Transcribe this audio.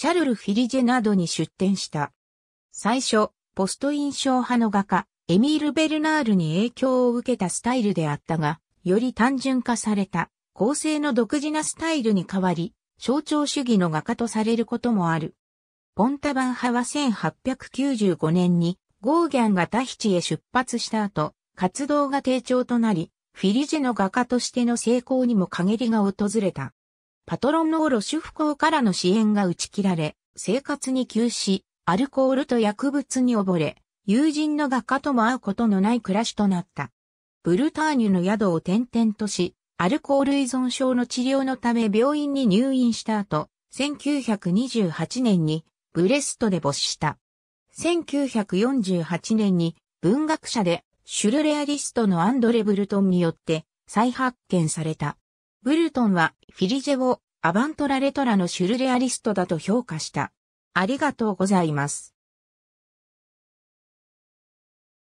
シャルル・フィリジェなどに出展した。最初、ポスト印象派の画家、エミール・ベルナールに影響を受けたスタイルであったが、より単純化された、構成の独自なスタイルに変わり、象徴主義の画家とされることもある。ポンタバン派は1895年に、ゴーギャンがタヒチへ出発した後、活動が低調となり、フィリジェの画家としての成功にも陰りが訪れた。パトロンのオロシュフ公からの支援が打ち切られ、生活に急し、アルコールと薬物に溺れ、友人の画家とも会うことのない暮らしとなった。ブルターニュの宿を転々とし、アルコール依存症の治療のため病院に入院した後、1928年にブレストで没した。1948年に文学者でシュルレアリストのアンドレ・ブルトンによって再発見された。ブルトンはフィリジェをアバントラレトラのシュルレアリストだと評価した。ありがとうございます。